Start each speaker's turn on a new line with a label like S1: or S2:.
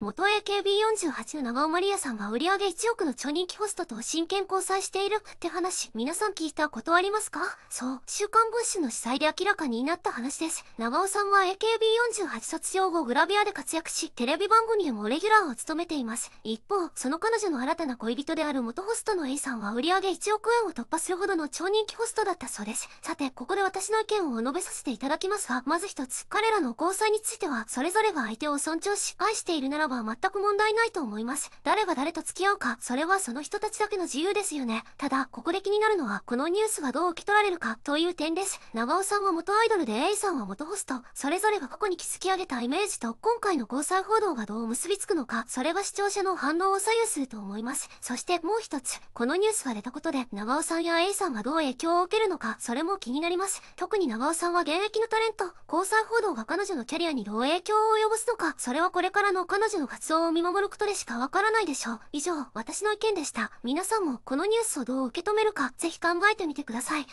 S1: 元 AKB48 長尾マリアさんが売上1億の超人気ホストと真剣交際しているって話、皆さん聞いたことありますかそう、週刊文春の主催で明らかになった話です。長尾さんは AKB48 卒業後グラビアで活躍し、テレビ番組でもレギュラーを務めています。一方、その彼女の新たな恋人である元ホストの A さんは売上1億円を突破するほどの超人気ホストだったそうです。さて、ここで私の意見を述べさせていただきますが、まず一つ、彼らの交際については、それぞれが相手を尊重し、愛しているならば全く問題ないと思います。誰が誰と付き合うか、それはその人たちだけの自由ですよね。ただ、ここで気になるのは、このニュースがどう受け取られるか、という点です。長尾さんは元アイドルで A さんは元ホスト、それぞれが過去に築き上げたイメージと、今回の交際報道がどう結びつくのか、それは視聴者の反応を左右すると思います。そしてもう一つ、このニュースが出たことで、長尾さんや A さんがどう影響を受けるのか、それも気になります。特に長尾さんは現役のタレント、交際報道が彼女のキャリアにどう影響を及ぼすのか、それはこれからの彼女の活動を見守ることでしかわからないでしょう。以上、私の意見でした。皆さんもこのニュースをどう受け止めるか、ぜひ考えてみてください。